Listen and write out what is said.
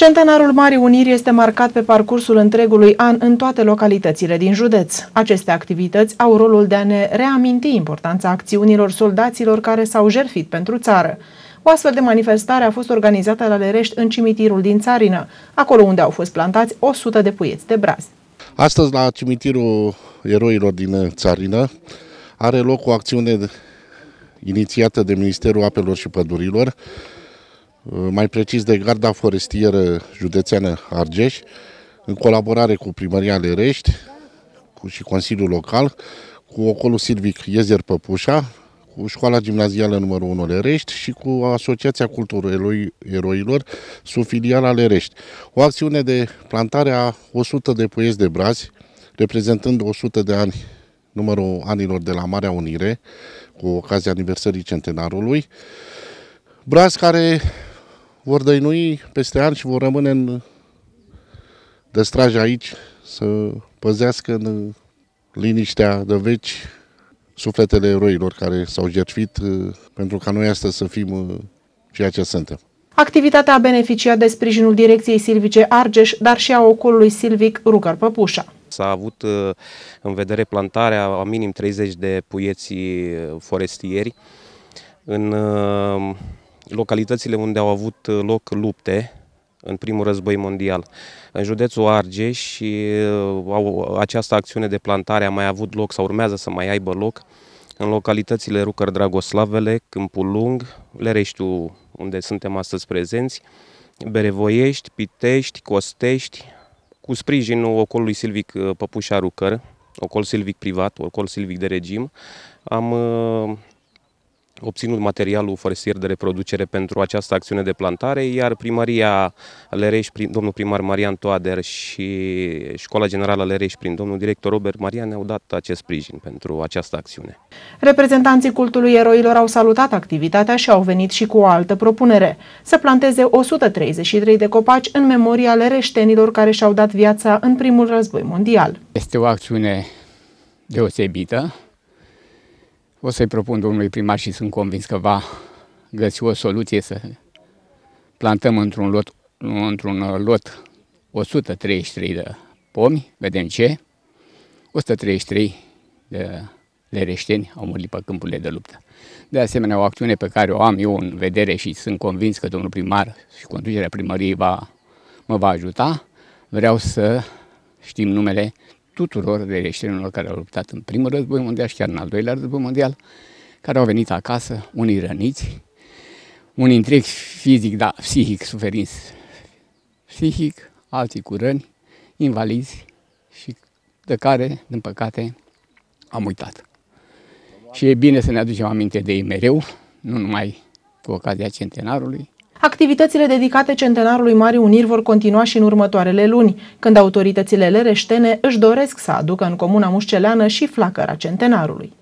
Centenarul Marii Uniri este marcat pe parcursul întregului an în toate localitățile din județ. Aceste activități au rolul de a ne reaminti importanța acțiunilor soldaților care s-au jertfit pentru țară. O astfel de manifestare a fost organizată la Lerești în cimitirul din Țarină, acolo unde au fost plantați 100 de puieți de braz. Astăzi la cimitirul eroilor din Țarină are loc o acțiune inițiată de Ministerul Apelor și Pădurilor, Uh, mai precis de Garda Forestieră Județeană Argeș, în colaborare cu Primăria Lerești și Consiliul Local, cu Ocolul Silvic Iezer Păpușa, cu Școala Gimnazială numărul 1 Lerești și cu Asociația Culturii Eroilor, sub filiala Lerești. O acțiune de plantare a 100 de puieți de brazi, reprezentând 100 de ani numărul anilor de la Marea Unire, cu ocazia aniversării centenarului, braz care vor dăinui peste ani și vor rămâne în dăstraj aici să păzească în liniștea de veci sufletele eroilor care s-au jertfit uh, pentru ca noi astăzi să fim uh, ceea ce suntem. Activitatea a beneficiat de sprijinul Direcției Silvice Argeș, dar și a ocolului silvic Rugar Păpușa. S-a avut uh, în vedere plantarea a minim 30 de puieții forestieri în localitățile unde au avut uh, loc lupte în primul război mondial. În județul Argeș uh, au, această acțiune de plantare a mai avut loc sau urmează să mai aibă loc în localitățile Rucăr Dragoslavele, Câmpul Lung, Lereștiu, unde suntem astăzi prezenți, Berevoiești, Pitești, Costești, cu sprijinul ocolului silvic uh, Păpușa Rucăr, ocol silvic privat, ocol silvic de regim, am obținut materialul forestier de reproducere pentru această acțiune de plantare, iar primăria Lereș, prin domnul primar Marian Toader și Școala Generală Lereș, prin domnul director Robert Marian, ne-au dat acest sprijin pentru această acțiune. Reprezentanții cultului eroilor au salutat activitatea și au venit și cu o altă propunere, să planteze 133 de copaci în memoria lereștenilor care și-au dat viața în primul război mondial. Este o acțiune deosebită, o să-i propun domnului primar și sunt convins că va găsi o soluție să plantăm într-un lot, într-un uh, lot 133 de pomi, vedem ce, 133 de lereșteni au murit pe câmpurile de luptă. De asemenea, o acțiune pe care o am eu în vedere și sunt convins că domnul primar și conducerea primăriei va, mă va ajuta, vreau să știm numele tuturor vereștenilor care au luptat în primul război mondial și chiar în al doilea război mondial, care au venit acasă, unii răniți, un întreg fizic, dar psihic, suferinți psihic, alții cu răni, invalizi și de care, din păcate, am uitat. Și e bine să ne aducem aminte de ei mereu, nu numai cu ocazia centenarului, Activitățile dedicate centenarului Marii Uniri vor continua și în următoarele luni, când autoritățile lereștene își doresc să aducă în comuna mușceleană și flacăra centenarului.